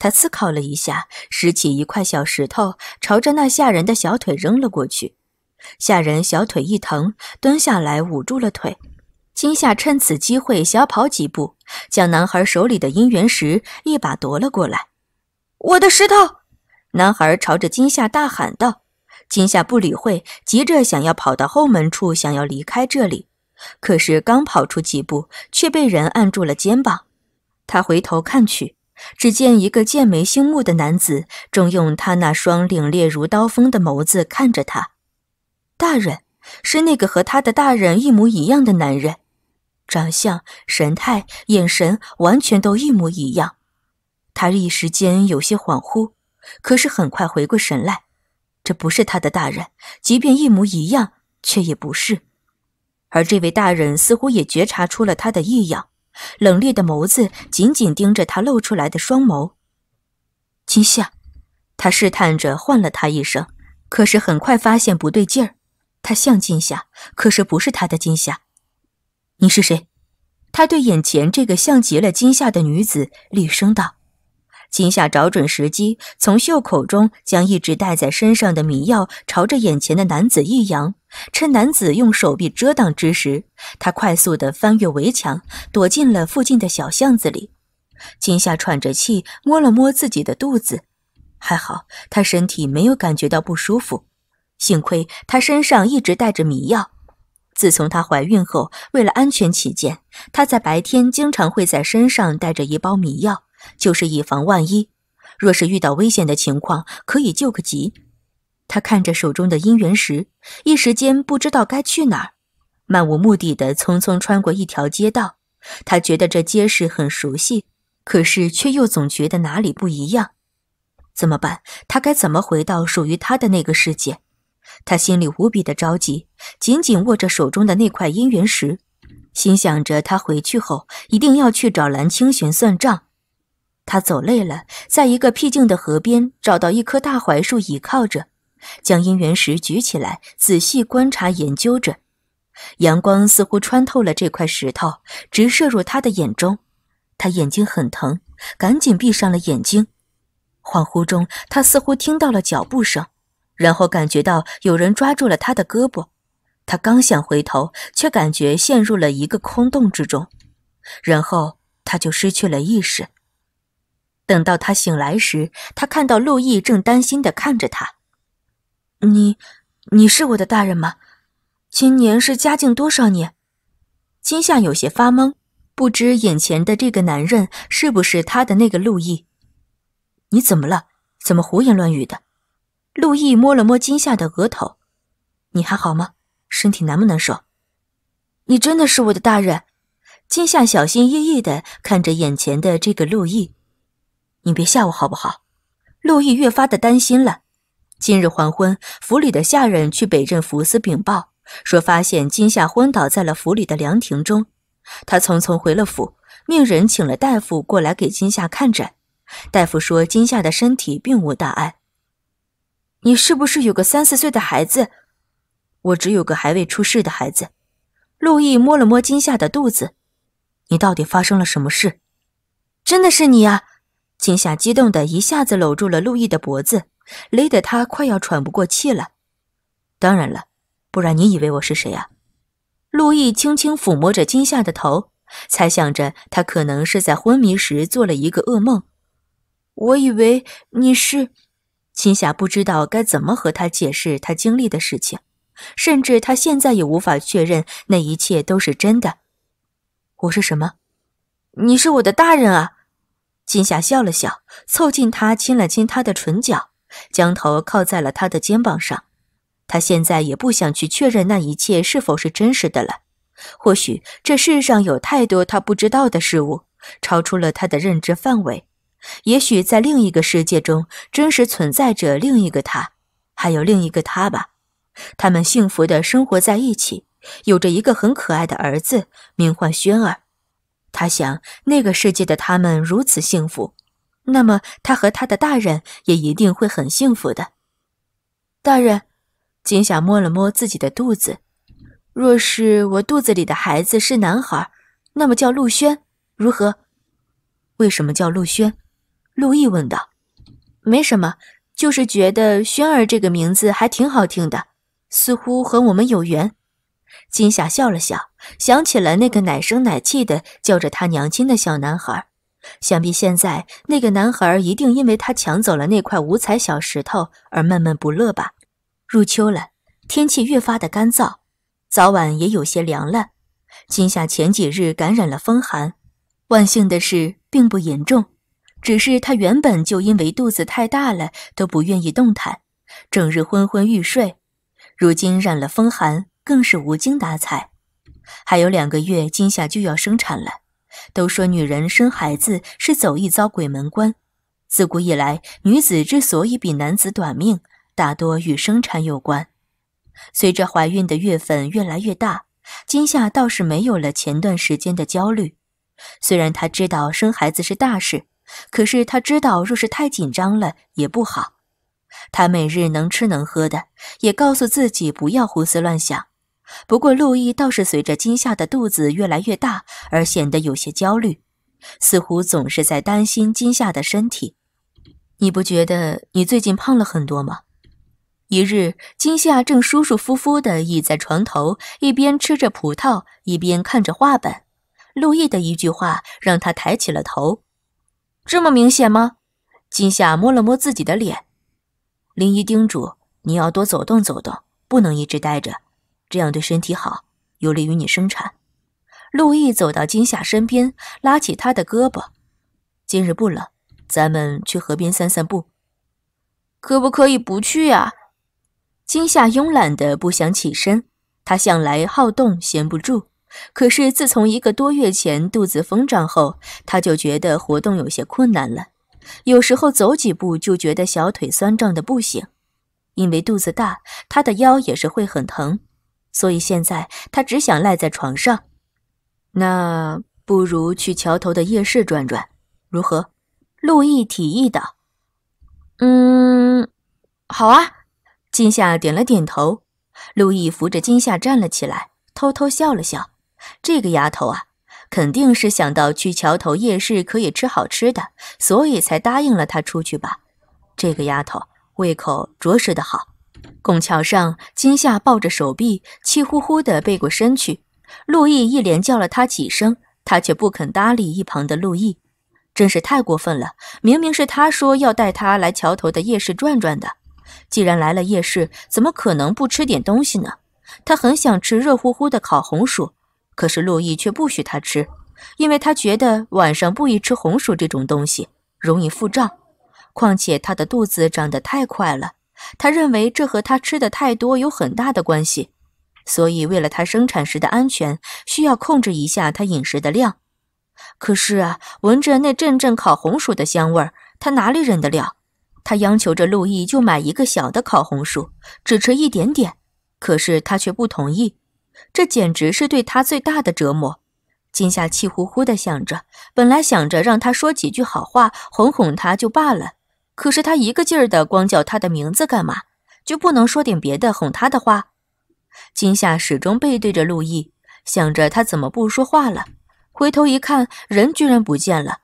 他思考了一下，拾起一块小石头，朝着那下人的小腿扔了过去。下人小腿一疼，蹲下来捂住了腿。金夏趁此机会小跑几步，将男孩手里的姻缘石一把夺了过来。“我的石头！”男孩朝着金夏大喊道。金夏不理会，急着想要跑到后门处，想要离开这里。可是刚跑出几步，却被人按住了肩膀。他回头看去。只见一个剑眉星目的男子正用他那双凛冽如刀锋的眸子看着他，大人是那个和他的大人一模一样的男人，长相、神态、眼神完全都一模一样。他一时间有些恍惚，可是很快回过神来，这不是他的大人，即便一模一样，却也不是。而这位大人似乎也觉察出了他的异样。冷冽的眸子紧紧盯着他露出来的双眸。今夏，他试探着唤了他一声，可是很快发现不对劲儿。他像今夏，可是不是他的今夏。你是谁？他对眼前这个像极了今夏的女子厉声道。今夏找准时机，从袖口中将一直带在身上的迷药朝着眼前的男子一扬。趁男子用手臂遮挡之时，他快速地翻越围墙，躲进了附近的小巷子里。惊夏喘着气，摸了摸自己的肚子，还好她身体没有感觉到不舒服。幸亏她身上一直带着迷药，自从她怀孕后，为了安全起见，她在白天经常会在身上带着一包迷药，就是以防万一。若是遇到危险的情况，可以救个急。他看着手中的姻缘石，一时间不知道该去哪儿，漫无目的的匆匆穿过一条街道。他觉得这街市很熟悉，可是却又总觉得哪里不一样。怎么办？他该怎么回到属于他的那个世界？他心里无比的着急，紧紧握着手中的那块姻缘石，心想着他回去后一定要去找蓝清玄算账。他走累了，在一个僻静的河边找到一棵大槐树倚靠着。将姻缘石举起来，仔细观察研究着。阳光似乎穿透了这块石头，直射入他的眼中，他眼睛很疼，赶紧闭上了眼睛。恍惚中，他似乎听到了脚步声，然后感觉到有人抓住了他的胳膊。他刚想回头，却感觉陷入了一个空洞之中，然后他就失去了意识。等到他醒来时，他看到陆毅正担心地看着他。你，你是我的大人吗？今年是嘉靖多少年？金夏有些发懵，不知眼前的这个男人是不是他的那个陆毅？你怎么了？怎么胡言乱语的？陆毅摸了摸金夏的额头，你还好吗？身体难不难受？你真的是我的大人？金夏小心翼翼的看着眼前的这个陆毅，你别吓我好不好？陆毅越发的担心了。今日黄昏，府里的下人去北镇府司禀报，说发现今夏昏倒在了府里的凉亭中。他匆匆回了府，命人请了大夫过来给今夏看诊。大夫说今夏的身体并无大碍。你是不是有个三四岁的孩子？我只有个还未出世的孩子。陆毅摸了摸今夏的肚子，你到底发生了什么事？真的是你啊！今夏激动的一下子搂住了陆毅的脖子。勒得他快要喘不过气了。当然了，不然你以为我是谁啊？陆毅轻轻抚摸着金夏的头，猜想着他可能是在昏迷时做了一个噩梦。我以为你是……金夏不知道该怎么和他解释他经历的事情，甚至他现在也无法确认那一切都是真的。我是什么？你是我的大人啊！金夏笑了笑，凑近他，亲了亲他的唇角。将头靠在了他的肩膀上，他现在也不想去确认那一切是否是真实的了。或许这世上有太多他不知道的事物，超出了他的认知范围。也许在另一个世界中，真实存在着另一个他，还有另一个他吧。他们幸福的生活在一起，有着一个很可爱的儿子，名唤轩儿。他想，那个世界的他们如此幸福。那么，他和他的大人也一定会很幸福的。大人，金霞摸了摸自己的肚子，若是我肚子里的孩子是男孩，那么叫陆轩如何？为什么叫陆轩？陆毅问道。没什么，就是觉得“轩儿”这个名字还挺好听的，似乎和我们有缘。金霞笑了笑，想起了那个奶声奶气的叫着他娘亲的小男孩。想必现在那个男孩一定因为他抢走了那块五彩小石头而闷闷不乐吧。入秋了，天气越发的干燥，早晚也有些凉了。今夏前几日感染了风寒，万幸的是并不严重，只是她原本就因为肚子太大了都不愿意动弹，整日昏昏欲睡。如今染了风寒，更是无精打采。还有两个月，今夏就要生产了。都说女人生孩子是走一遭鬼门关，自古以来，女子之所以比男子短命，大多与生产有关。随着怀孕的月份越来越大，今夏倒是没有了前段时间的焦虑。虽然她知道生孩子是大事，可是她知道若是太紧张了也不好。她每日能吃能喝的，也告诉自己不要胡思乱想。不过，陆毅倒是随着今夏的肚子越来越大而显得有些焦虑，似乎总是在担心今夏的身体。你不觉得你最近胖了很多吗？一日，今夏正舒舒服服地倚在床头，一边吃着葡萄，一边看着画本。陆毅的一句话让他抬起了头。这么明显吗？今夏摸了摸自己的脸。林一叮嘱你要多走动走动，不能一直待着。这样对身体好，有利于你生产。陆毅走到金夏身边，拉起她的胳膊：“今日不冷，咱们去河边散散步，可不可以不去呀？”金夏慵懒的不想起身，她向来好动，闲不住。可是自从一个多月前肚子疯胀后，她就觉得活动有些困难了。有时候走几步就觉得小腿酸胀的不行，因为肚子大，她的腰也是会很疼。所以现在他只想赖在床上，那不如去桥头的夜市转转，如何？陆毅提议道。嗯，好啊。金夏点了点头。陆毅扶着金夏站了起来，偷偷笑了笑。这个丫头啊，肯定是想到去桥头夜市可以吃好吃的，所以才答应了他出去吧。这个丫头胃口着实的好。拱桥上，金夏抱着手臂，气呼呼地背过身去。陆毅一连叫了他几声，他却不肯搭理一旁的陆毅，真是太过分了！明明是他说要带他来桥头的夜市转转的，既然来了夜市，怎么可能不吃点东西呢？他很想吃热乎乎的烤红薯，可是陆毅却不许他吃，因为他觉得晚上不宜吃红薯这种东西，容易腹胀。况且他的肚子长得太快了。他认为这和他吃的太多有很大的关系，所以为了他生产时的安全，需要控制一下他饮食的量。可是啊，闻着那阵阵烤红薯的香味儿，他哪里忍得了？他央求着陆毅就买一个小的烤红薯，只吃一点点。可是他却不同意，这简直是对他最大的折磨。金夏气呼呼地想着，本来想着让他说几句好话，哄哄他就罢了。可是他一个劲儿的光叫他的名字干嘛？就不能说点别的哄他的话？金夏始终背对着陆毅，想着他怎么不说话了，回头一看，人居然不见了。